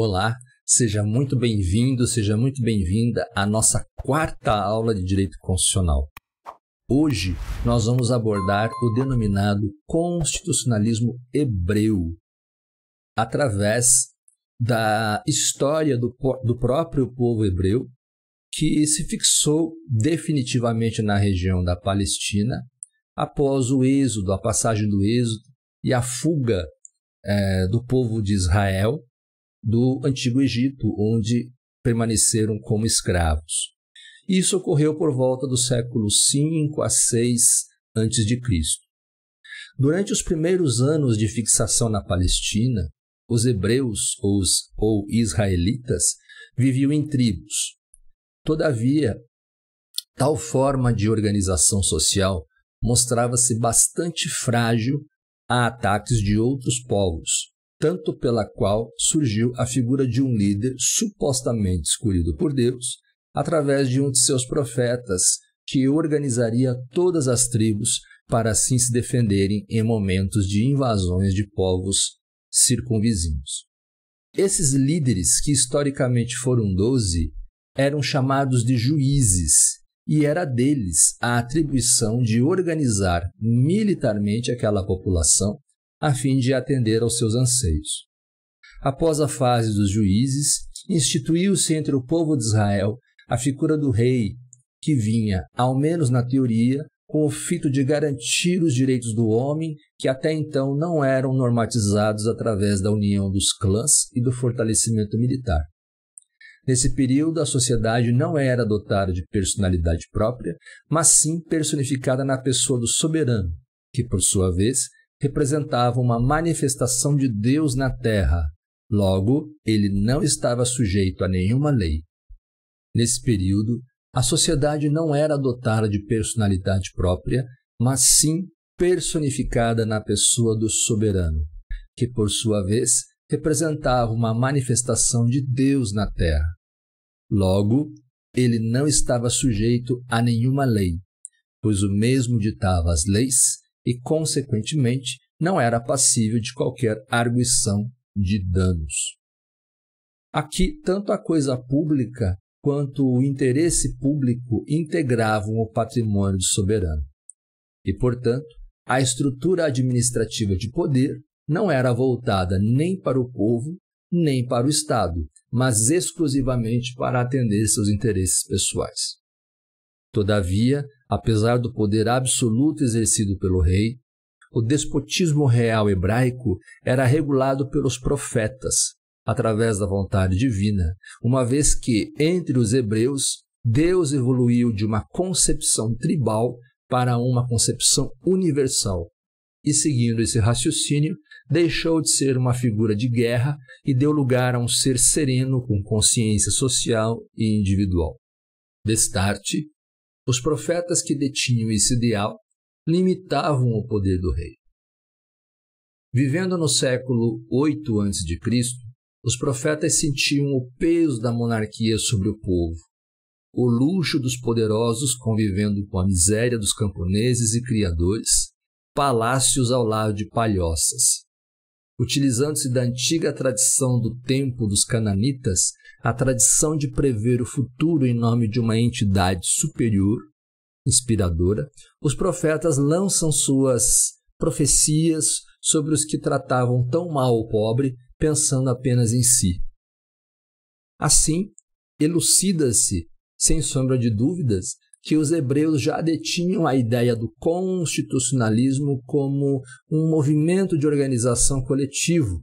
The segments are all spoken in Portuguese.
Olá, seja muito bem-vindo, seja muito bem-vinda à nossa quarta aula de Direito Constitucional. Hoje nós vamos abordar o denominado constitucionalismo hebreu, através da história do, do próprio povo hebreu, que se fixou definitivamente na região da Palestina após o êxodo, a passagem do êxodo e a fuga é, do povo de Israel do Antigo Egito, onde permaneceram como escravos. Isso ocorreu por volta do século 5 a 6 a.C. Durante os primeiros anos de fixação na Palestina, os hebreus ou, os, ou israelitas viviam em tribos. Todavia, tal forma de organização social mostrava-se bastante frágil a ataques de outros povos, tanto pela qual surgiu a figura de um líder supostamente escolhido por Deus, através de um de seus profetas, que organizaria todas as tribos para assim se defenderem em momentos de invasões de povos circunvizinhos. Esses líderes, que historicamente foram doze, eram chamados de juízes, e era deles a atribuição de organizar militarmente aquela população a fim de atender aos seus anseios. Após a fase dos juízes, instituiu-se entre o povo de Israel a figura do rei, que vinha, ao menos na teoria, com o fito de garantir os direitos do homem que até então não eram normatizados através da união dos clãs e do fortalecimento militar. Nesse período, a sociedade não era dotada de personalidade própria, mas sim personificada na pessoa do soberano, que, por sua vez, representava uma manifestação de Deus na terra, logo, ele não estava sujeito a nenhuma lei. Nesse período, a sociedade não era dotada de personalidade própria, mas sim personificada na pessoa do soberano, que por sua vez representava uma manifestação de Deus na terra. Logo, ele não estava sujeito a nenhuma lei, pois o mesmo ditava as leis e, consequentemente, não era passível de qualquer arguição de danos. Aqui, tanto a coisa pública quanto o interesse público integravam o patrimônio do soberano. E, portanto, a estrutura administrativa de poder não era voltada nem para o povo, nem para o Estado, mas exclusivamente para atender seus interesses pessoais. Todavia, apesar do poder absoluto exercido pelo rei, o despotismo real hebraico era regulado pelos profetas, através da vontade divina, uma vez que, entre os hebreus, Deus evoluiu de uma concepção tribal para uma concepção universal. E, seguindo esse raciocínio, deixou de ser uma figura de guerra e deu lugar a um ser sereno com consciência social e individual. Destarte, os profetas que detinham esse ideal limitavam o poder do rei. Vivendo no século 8 a.C., os profetas sentiam o peso da monarquia sobre o povo, o luxo dos poderosos convivendo com a miséria dos camponeses e criadores, palácios ao lado de palhoças, utilizando-se da antiga tradição do tempo dos cananitas, a tradição de prever o futuro em nome de uma entidade superior, inspiradora, os profetas lançam suas profecias sobre os que tratavam tão mal o pobre, pensando apenas em si. Assim, elucida-se, sem sombra de dúvidas, que os hebreus já detinham a ideia do constitucionalismo como um movimento de organização coletivo,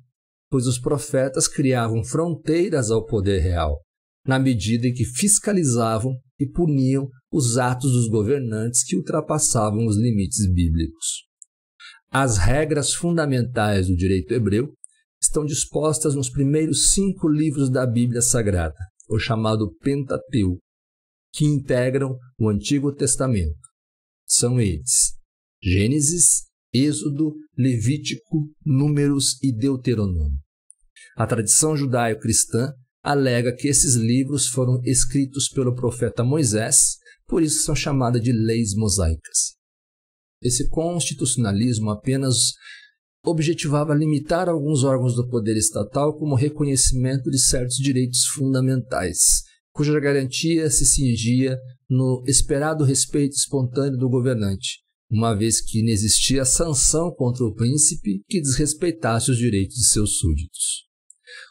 pois os profetas criavam fronteiras ao poder real, na medida em que fiscalizavam e puniam os atos dos governantes que ultrapassavam os limites bíblicos. As regras fundamentais do direito hebreu estão dispostas nos primeiros cinco livros da Bíblia Sagrada, o chamado Pentateuco que integram o Antigo Testamento. São eles: Gênesis, Êxodo, Levítico, Números e Deuteronômio. A tradição judaico-cristã alega que esses livros foram escritos pelo profeta Moisés, por isso são chamadas de leis mosaicas. Esse constitucionalismo apenas objetivava limitar alguns órgãos do poder estatal como reconhecimento de certos direitos fundamentais, cuja garantia se cingia no esperado respeito espontâneo do governante, uma vez que inexistia sanção contra o príncipe que desrespeitasse os direitos de seus súditos.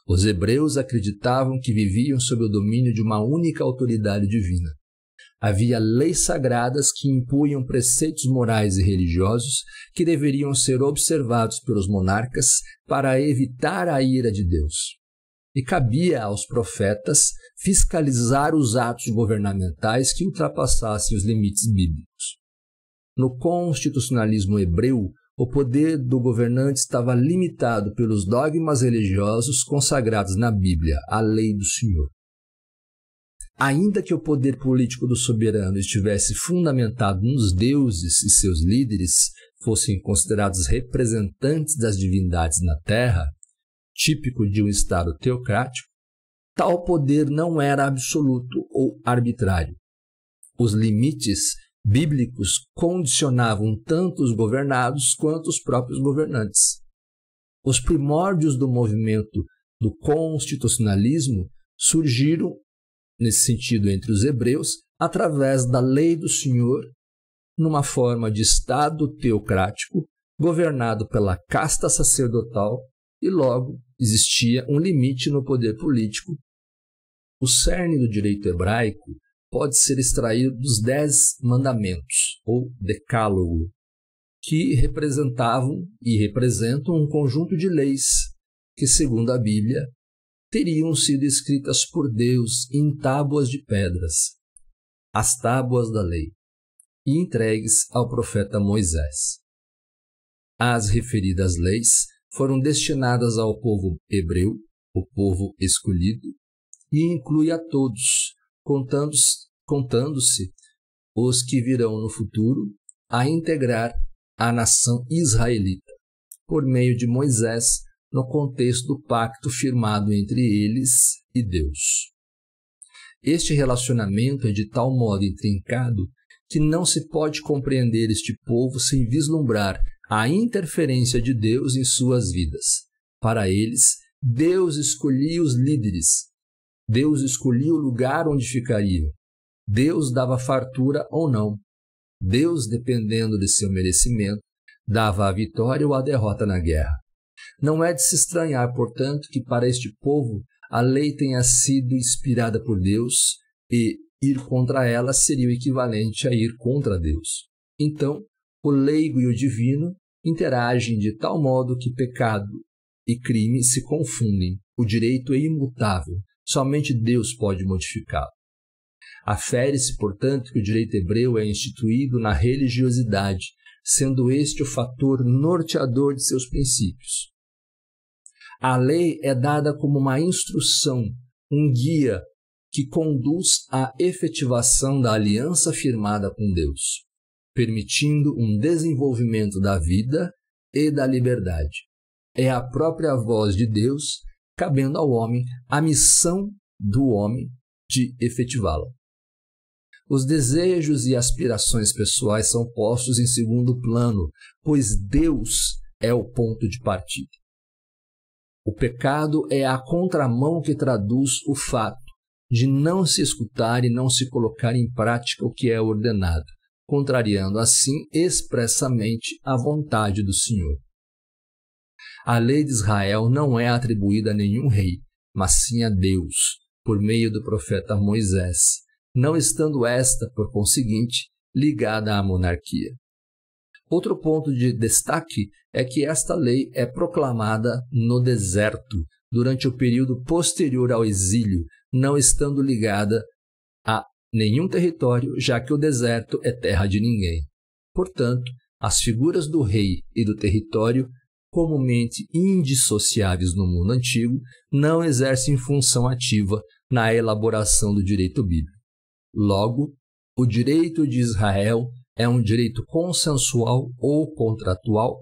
Os hebreus acreditavam que viviam sob o domínio de uma única autoridade divina. Havia leis sagradas que impunham preceitos morais e religiosos que deveriam ser observados pelos monarcas para evitar a ira de Deus e cabia aos profetas fiscalizar os atos governamentais que ultrapassassem os limites bíblicos. No constitucionalismo hebreu, o poder do governante estava limitado pelos dogmas religiosos consagrados na Bíblia, a lei do Senhor. Ainda que o poder político do soberano estivesse fundamentado nos deuses e seus líderes fossem considerados representantes das divindades na terra, típico de um Estado teocrático, tal poder não era absoluto ou arbitrário. Os limites bíblicos condicionavam tanto os governados quanto os próprios governantes. Os primórdios do movimento do constitucionalismo surgiram, nesse sentido, entre os hebreus, através da lei do Senhor, numa forma de Estado teocrático governado pela casta sacerdotal e logo existia um limite no poder político. O cerne do direito hebraico pode ser extraído dos Dez Mandamentos, ou Decálogo, que representavam e representam um conjunto de leis que, segundo a Bíblia, teriam sido escritas por Deus em tábuas de pedras, as tábuas da lei, e entregues ao profeta Moisés. As referidas leis foram destinadas ao povo hebreu, o povo escolhido, e inclui a todos, contando-se contando os que virão no futuro a integrar a nação israelita, por meio de Moisés, no contexto do pacto firmado entre eles e Deus. Este relacionamento é de tal modo intrincado que não se pode compreender este povo sem vislumbrar a interferência de Deus em suas vidas. Para eles, Deus escolhia os líderes, Deus escolhia o lugar onde ficariam, Deus dava fartura ou não, Deus, dependendo de seu merecimento, dava a vitória ou a derrota na guerra. Não é de se estranhar, portanto, que para este povo a lei tenha sido inspirada por Deus e ir contra ela seria o equivalente a ir contra Deus. Então, o leigo e o divino interagem de tal modo que pecado e crime se confundem. O direito é imutável, somente Deus pode modificá-lo. Afere-se, portanto, que o direito hebreu é instituído na religiosidade, sendo este o fator norteador de seus princípios. A lei é dada como uma instrução, um guia que conduz à efetivação da aliança firmada com Deus permitindo um desenvolvimento da vida e da liberdade. É a própria voz de Deus cabendo ao homem a missão do homem de efetivá-la. Os desejos e aspirações pessoais são postos em segundo plano, pois Deus é o ponto de partida. O pecado é a contramão que traduz o fato de não se escutar e não se colocar em prática o que é ordenado, contrariando assim expressamente a vontade do Senhor. A lei de Israel não é atribuída a nenhum rei, mas sim a Deus, por meio do profeta Moisés, não estando esta, por conseguinte, ligada à monarquia. Outro ponto de destaque é que esta lei é proclamada no deserto, durante o período posterior ao exílio, não estando ligada nenhum território, já que o deserto é terra de ninguém. Portanto, as figuras do rei e do território, comumente indissociáveis no mundo antigo, não exercem função ativa na elaboração do direito bíblico. Logo, o direito de Israel é um direito consensual ou contratual,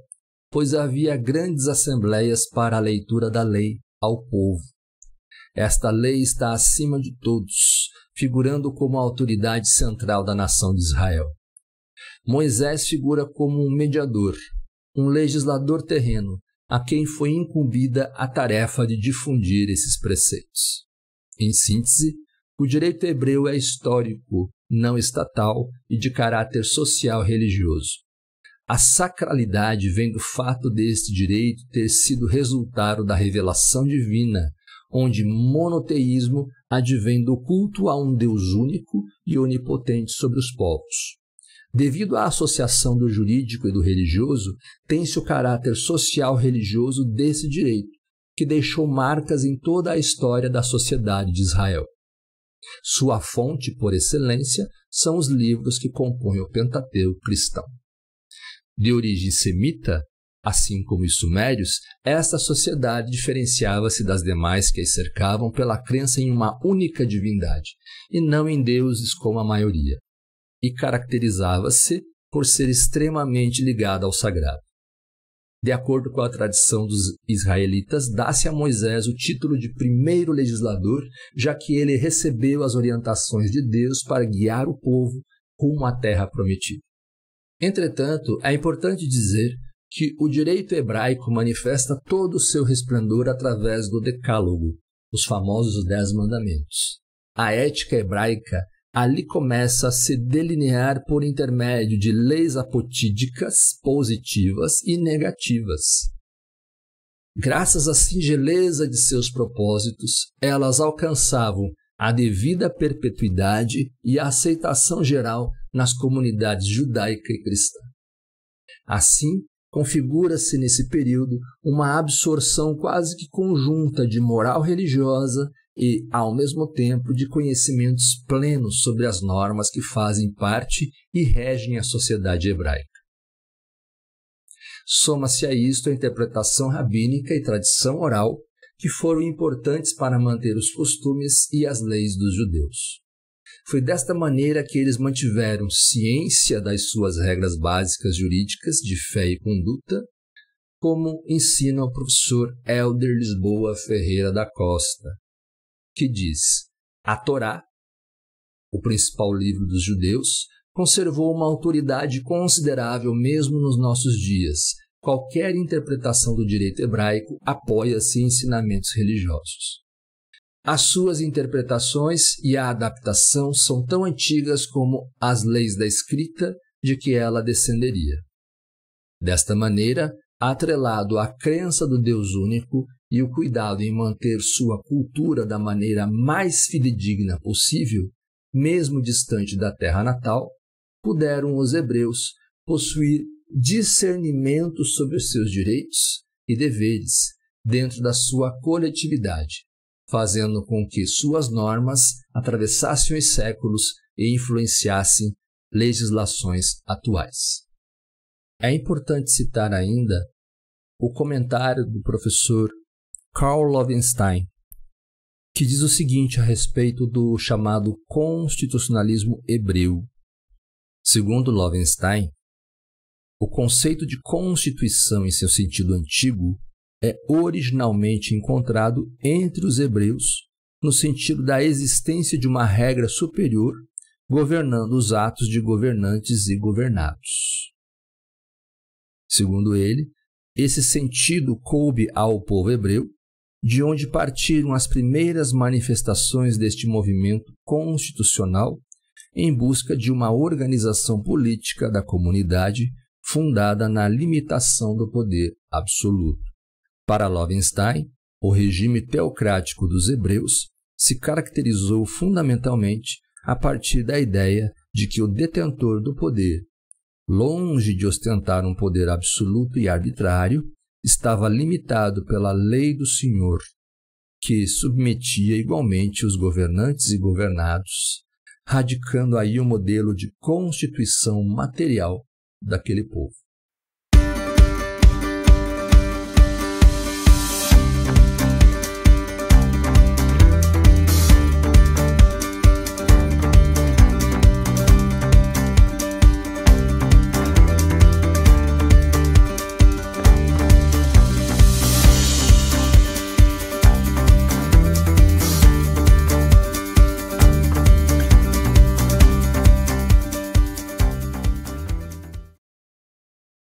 pois havia grandes assembleias para a leitura da lei ao povo. Esta lei está acima de todos, figurando como a autoridade central da nação de Israel. Moisés figura como um mediador, um legislador terreno, a quem foi incumbida a tarefa de difundir esses preceitos. Em síntese, o direito hebreu é histórico, não estatal e de caráter social religioso. A sacralidade vem do fato deste direito ter sido resultado da revelação divina, onde monoteísmo advém do culto a um Deus único e onipotente sobre os povos. Devido à associação do jurídico e do religioso, tem-se o caráter social religioso desse direito, que deixou marcas em toda a história da sociedade de Israel. Sua fonte, por excelência, são os livros que compõem o Pentateuco cristão. De origem semita, Assim como os sumérios, esta sociedade diferenciava-se das demais que a cercavam pela crença em uma única divindade, e não em deuses como a maioria, e caracterizava-se por ser extremamente ligada ao sagrado. De acordo com a tradição dos israelitas, dá-se a Moisés o título de primeiro legislador, já que ele recebeu as orientações de Deus para guiar o povo rumo à terra prometida. Entretanto, é importante dizer que o direito hebraico manifesta todo o seu resplendor através do Decálogo, os famosos Dez Mandamentos. A ética hebraica ali começa a se delinear por intermédio de leis apotídicas positivas e negativas. Graças à singeleza de seus propósitos, elas alcançavam a devida perpetuidade e a aceitação geral nas comunidades judaica e cristã. Assim, configura-se nesse período uma absorção quase que conjunta de moral religiosa e, ao mesmo tempo, de conhecimentos plenos sobre as normas que fazem parte e regem a sociedade hebraica. Soma-se a isto a interpretação rabínica e tradição oral, que foram importantes para manter os costumes e as leis dos judeus. Foi desta maneira que eles mantiveram ciência das suas regras básicas jurídicas de fé e conduta, como ensina o professor Helder Lisboa Ferreira da Costa, que diz: a Torá, o principal livro dos judeus, conservou uma autoridade considerável mesmo nos nossos dias. Qualquer interpretação do direito hebraico apoia-se em ensinamentos religiosos. As suas interpretações e a adaptação são tão antigas como as leis da escrita de que ela descenderia. Desta maneira, atrelado à crença do Deus único e o cuidado em manter sua cultura da maneira mais fidedigna possível, mesmo distante da terra natal, puderam os hebreus possuir discernimento sobre os seus direitos e deveres dentro da sua coletividade, fazendo com que suas normas atravessassem os séculos e influenciassem legislações atuais. É importante citar ainda o comentário do professor Karl Lovenstein, que diz o seguinte a respeito do chamado constitucionalismo hebreu. Segundo Lovenstein, o conceito de constituição em seu sentido antigo é originalmente encontrado entre os hebreus, no sentido da existência de uma regra superior governando os atos de governantes e governados. Segundo ele, esse sentido coube ao povo hebreu, de onde partiram as primeiras manifestações deste movimento constitucional em busca de uma organização política da comunidade fundada na limitação do poder absoluto. Para Lovenstein, o regime teocrático dos hebreus se caracterizou fundamentalmente a partir da ideia de que o detentor do poder, longe de ostentar um poder absoluto e arbitrário, estava limitado pela lei do Senhor, que submetia igualmente os governantes e governados, radicando aí o modelo de constituição material daquele povo.